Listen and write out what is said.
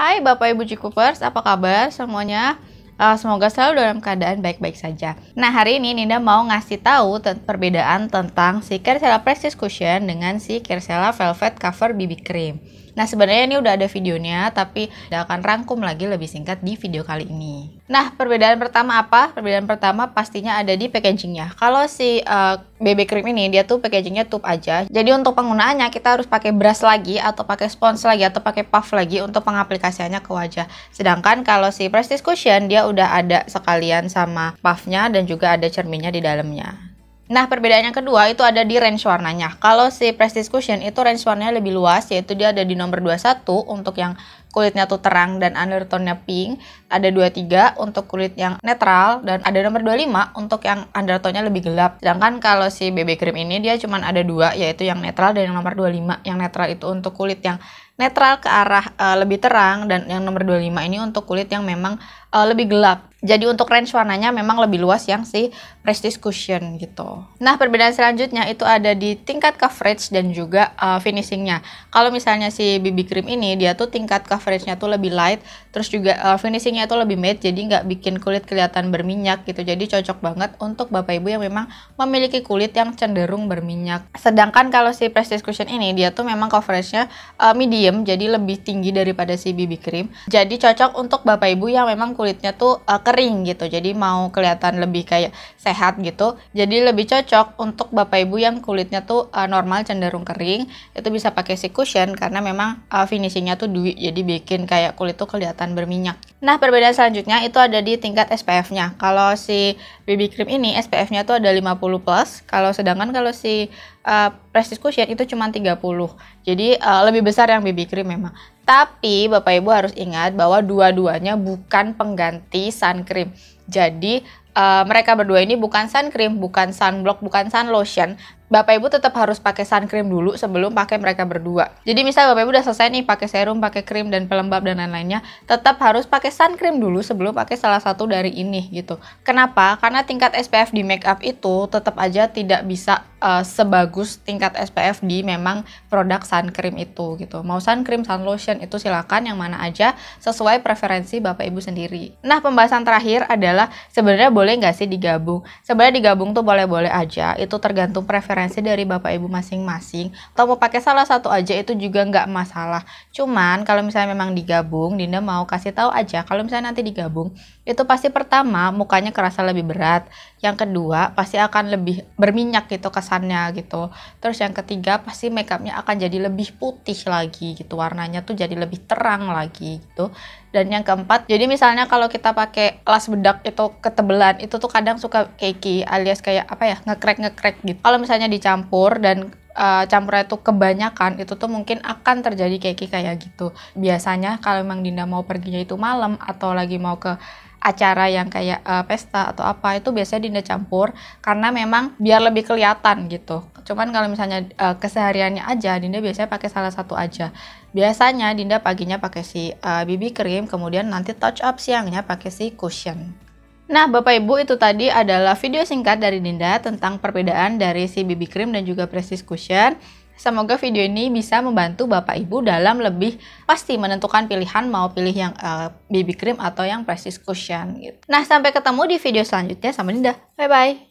Hai Bapak Ibu Cikupers, apa kabar semuanya? Uh, semoga selalu dalam keadaan baik-baik saja. Nah, hari ini Ninda mau ngasih tahu perbedaan tentang si Kersela Prestige Cushion dengan si Kersela Velvet Cover BB Cream. Nah sebenarnya ini udah ada videonya tapi udah akan rangkum lagi lebih singkat di video kali ini. Nah perbedaan pertama apa? Perbedaan pertama pastinya ada di packagingnya. Kalau si uh, eh, BB cream ini dia tuh packagingnya tube aja. Jadi untuk penggunaannya kita harus pakai brush lagi atau pakai sponge lagi atau pakai puff lagi untuk pengaplikasiannya ke wajah. Sedangkan kalau si Prestige Cushion dia udah ada sekalian sama puffnya dan juga ada cerminnya di dalamnya. Nah, perbedaan yang kedua itu ada di range warnanya. Kalau si Prestige Cushion itu range warnanya lebih luas, yaitu dia ada di nomor 21 untuk yang kulitnya tuh terang dan undertone-nya pink, ada 23 untuk kulit yang netral, dan ada nomor 25 untuk yang undertone-nya lebih gelap. Sedangkan kalau si BB Cream ini dia cuma ada dua, yaitu yang netral dan yang nomor 25. Yang netral itu untuk kulit yang netral ke arah uh, lebih terang, dan yang nomor 25 ini untuk kulit yang memang uh, lebih gelap jadi untuk range warnanya memang lebih luas yang si Prestige Cushion gitu. Nah perbedaan selanjutnya itu ada di tingkat coverage dan juga uh, finishingnya. Kalau misalnya si BB Cream ini dia tuh tingkat coveragenya tuh lebih light, terus juga uh, finishingnya tuh lebih matte, jadi nggak bikin kulit kelihatan berminyak gitu. Jadi cocok banget untuk bapak ibu yang memang memiliki kulit yang cenderung berminyak. Sedangkan kalau si Prestige Cushion ini dia tuh memang coveragenya uh, medium, jadi lebih tinggi daripada si BB Cream. Jadi cocok untuk bapak ibu yang memang kulitnya tuh uh, kering gitu jadi mau kelihatan lebih kayak sehat gitu jadi lebih cocok untuk bapak ibu yang kulitnya tuh uh, normal cenderung kering itu bisa pakai si cushion karena memang uh, finishingnya tuh duit jadi bikin kayak kulit tuh kelihatan berminyak nah perbedaan selanjutnya itu ada di tingkat SPF nya kalau si BB cream ini SPF nya tuh ada 50 plus kalau sedangkan kalau si uh, eh, price discussion itu cuma 30. Jadi uh, lebih besar yang BB cream memang. Tapi Bapak Ibu harus ingat bahwa dua-duanya bukan pengganti sun cream. Jadi uh, mereka berdua ini bukan sun cream, bukan sunblock, bukan sun lotion. Bapak Ibu tetap harus pakai sun cream dulu sebelum pakai mereka berdua. Jadi misalnya Bapak Ibu udah selesai nih pakai serum, pakai krim dan pelembab dan lain-lainnya, tetap harus pakai sun cream dulu sebelum pakai salah satu dari ini gitu. Kenapa? Karena tingkat SPF di makeup itu tetap aja tidak bisa uh, sebagus tingkat SPF di memang produk sun cream itu gitu. Mau sun cream, sun lotion itu silakan yang mana aja sesuai preferensi Bapak Ibu sendiri. Nah, pembahasan terakhir adalah adalah sebenarnya boleh nggak sih digabung? Sebenarnya digabung tuh boleh-boleh aja. Itu tergantung preferensi dari bapak ibu masing-masing. Atau mau pakai salah satu aja itu juga nggak masalah. Cuman kalau misalnya memang digabung, Dinda mau kasih tahu aja kalau misalnya nanti digabung itu pasti pertama mukanya kerasa lebih berat. Yang kedua pasti akan lebih berminyak gitu kesannya gitu. Terus yang ketiga pasti makeupnya akan jadi lebih putih lagi gitu. Warnanya tuh jadi lebih terang lagi gitu. Dan yang keempat, jadi misalnya kalau kita pakai las bedak itu ketebelan itu tuh kadang suka cakey alias kayak apa ya ngekrek ngekrek gitu kalau misalnya dicampur dan uh, campurnya itu kebanyakan itu tuh mungkin akan terjadi cakey kayak gitu biasanya kalau memang Dinda mau perginya itu malam atau lagi mau ke acara yang kayak uh, pesta atau apa itu biasanya Dinda campur karena memang biar lebih kelihatan gitu. Cuman kalau misalnya uh, kesehariannya aja Dinda biasanya pakai salah satu aja. Biasanya Dinda paginya pakai si uh, BB cream kemudian nanti touch up siangnya pakai si cushion. Nah, Bapak Ibu, itu tadi adalah video singkat dari Dinda tentang perbedaan dari si BB cream dan juga Prestige Cushion. Semoga video ini bisa membantu Bapak Ibu dalam lebih pasti menentukan pilihan mau pilih yang uh, eh, BB cream atau yang Prestige Cushion gitu. Nah, sampai ketemu di video selanjutnya sama Dinda. Bye bye.